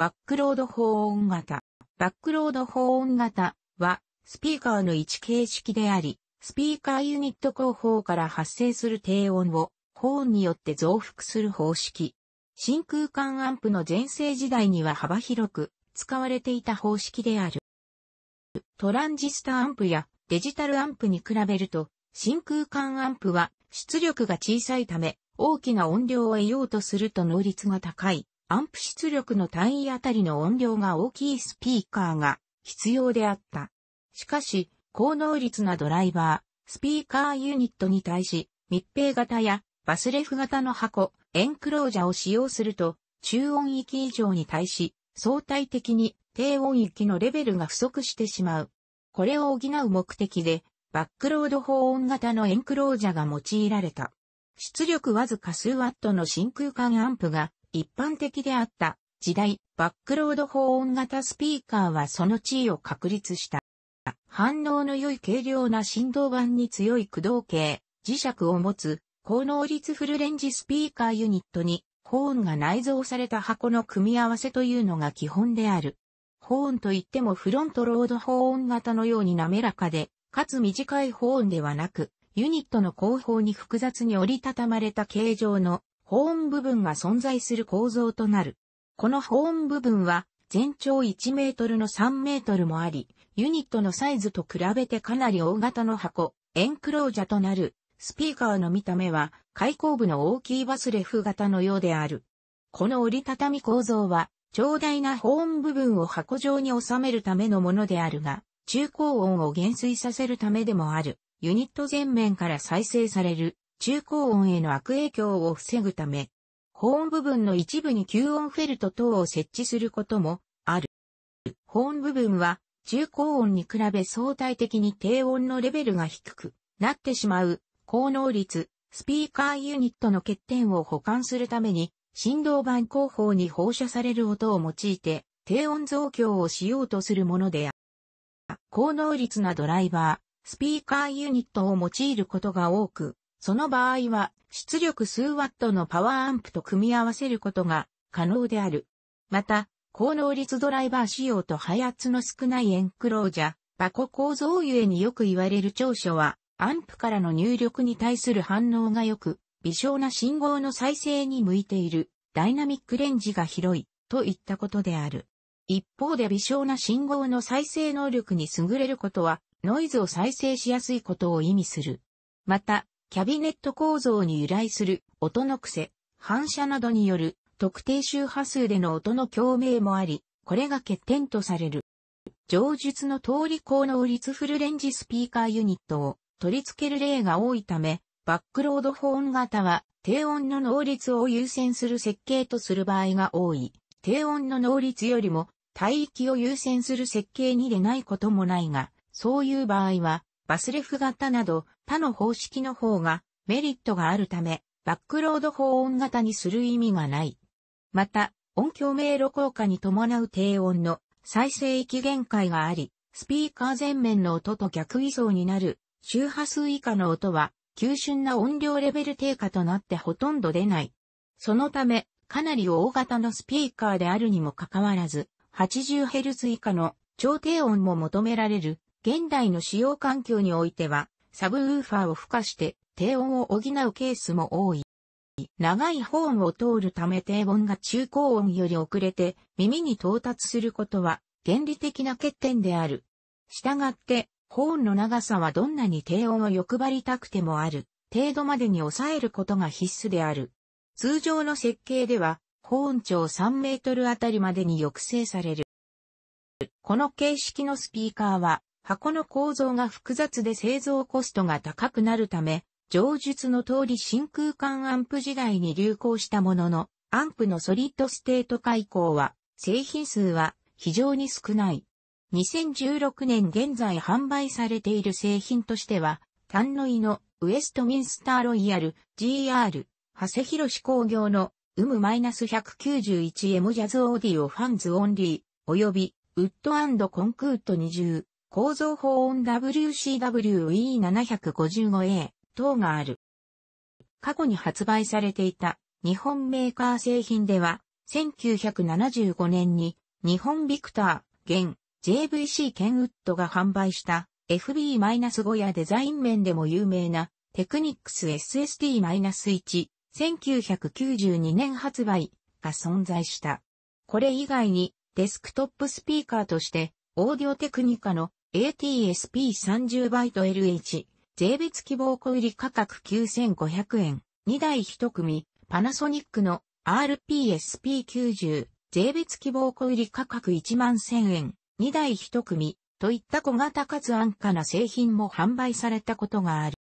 バックロード保温型。バックロード保温型は、スピーカーの位置形式であり、スピーカーユニット後方から発生する低音を、保温によって増幅する方式。真空管アンプの前世時代には幅広く使われていた方式である。トランジスタアンプやデジタルアンプに比べると、真空管アンプは出力が小さいため、大きな音量を得ようとすると能率が高い。アンプ出力の単位あたりの音量が大きいスピーカーが必要であった。しかし、高能率なドライバー、スピーカーユニットに対し、密閉型やバスレフ型の箱、エンクロージャを使用すると、中音域以上に対し、相対的に低音域のレベルが不足してしまう。これを補う目的で、バックロード保温型のエンクロージャが用いられた。出力わずか数ワットの真空管アンプが一般的であった時代、バックロード保温型スピーカーはその地位を確立した。反応の良い軽量な振動板に強い駆動系、磁石を持つ、高能率フルレンジスピーカーユニットに、保温が内蔵された箱の組み合わせというのが基本である。保温といってもフロントロード保温型のように滑らかで、かつ短い保温ではなく、ユニットの後方に複雑に折りたたまれた形状の保温部分が存在する構造となる。この保温部分は全長1メートルの3メートルもあり、ユニットのサイズと比べてかなり大型の箱、エンクロージャとなる、スピーカーの見た目は開口部の大きいバスレフ型のようである。この折りたたみ構造は、長大な保温部分を箱状に収めるためのものであるが、中高音を減衰させるためでもある、ユニット全面から再生される中高音への悪影響を防ぐため、保温部分の一部に吸音フェルト等を設置することもある。保温部分は中高音に比べ相対的に低音のレベルが低くなってしまう高能率スピーカーユニットの欠点を補完するために振動板後方に放射される音を用いて低音増強をしようとするものである。高能率なドライバー、スピーカーユニットを用いることが多く、その場合は、出力数ワットのパワーアンプと組み合わせることが可能である。また、高能率ドライバー仕様と配圧の少ないエンクロージャ、箱構造ゆえによく言われる長所は、アンプからの入力に対する反応が良く、微小な信号の再生に向いている、ダイナミックレンジが広い、といったことである。一方で微小な信号の再生能力に優れることは、ノイズを再生しやすいことを意味する。また、キャビネット構造に由来する音の癖、反射などによる特定周波数での音の共鳴もあり、これが欠点とされる。上述の通り高能率フルレンジスピーカーユニットを取り付ける例が多いため、バックロードホーン型は低音の能率を優先する設計とする場合が多い。低音の能率よりも帯域を優先する設計にでないこともないが、そういう場合はバスレフ型など他の方式の方がメリットがあるため、バックロード法音型にする意味がない。また、音響迷路効果に伴う低音の再生域限界があり、スピーカー前面の音と逆位相になる周波数以下の音は、急峻な音量レベル低下となってほとんど出ない。そのため、かなり大型のスピーカーであるにもかかわらず、80Hz 以下の超低音も求められる現代の使用環境においては、サブウーファーを付加して低音を補うケースも多い。長いホーンを通るため低音が中高音より遅れて耳に到達することは原理的な欠点である。従って、ホーンの長さはどんなに低音を欲張りたくてもある程度までに抑えることが必須である。通常の設計では、ホーン長3メートルあたりまでに抑制される。この形式のスピーカーは、箱の構造が複雑で製造コストが高くなるため、上述の通り真空管アンプ時代に流行したものの、アンプのソリッドステート化以降は、製品数は非常に少ない。2016年現在販売されている製品としては、タンノイのウエストミンスターロイヤル GR、長谷博士工業のウム -191M ジャズオーディオファンズオンリー、及びウッドコンクート20、構造法音 WCWE755A 等がある。過去に発売されていた日本メーカー製品では、1975年に日本ビクター、現 JVC ケンウッドが販売した FB-5 やデザイン面でも有名なテクニックス SSD-1、1992年発売が存在した。これ以外にデスクトップスピーカーとしてオーディオテクニカの ATSP30 バイト LH、税別希望小売価格9500円、2台1組、パナソニックの RPSP90、税別希望小売価格1万1000円、2台1組、といった小型かつ安価な製品も販売されたことがある。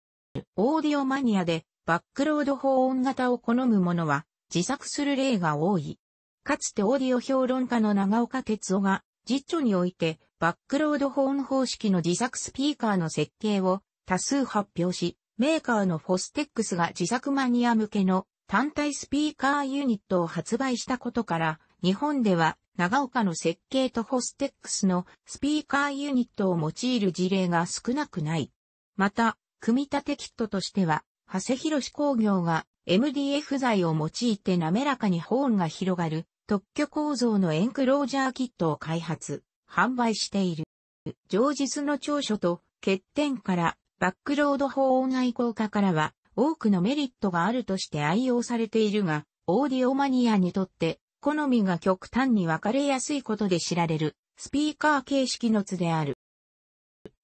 オーディオマニアでバックロード法音型を好む者は自作する例が多い。かつてオーディオ評論家の長岡哲夫が実著においてバックロードホーン方式の自作スピーカーの設計を多数発表し、メーカーのフォステックスが自作マニア向けの単体スピーカーユニットを発売したことから、日本では長岡の設計とフォステックスのスピーカーユニットを用いる事例が少なくない。また、組み立てキットとしては、長谷志工業が MDF 材を用いて滑らかにホーンが広がる特許構造のエンクロージャーキットを開発。販売している。上述の長所と欠点からバックロード法音愛好家からは多くのメリットがあるとして愛用されているが、オーディオマニアにとって好みが極端に分かれやすいことで知られるスピーカー形式の図である。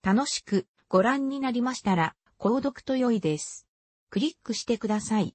楽しくご覧になりましたら、購読と良いです。クリックしてください。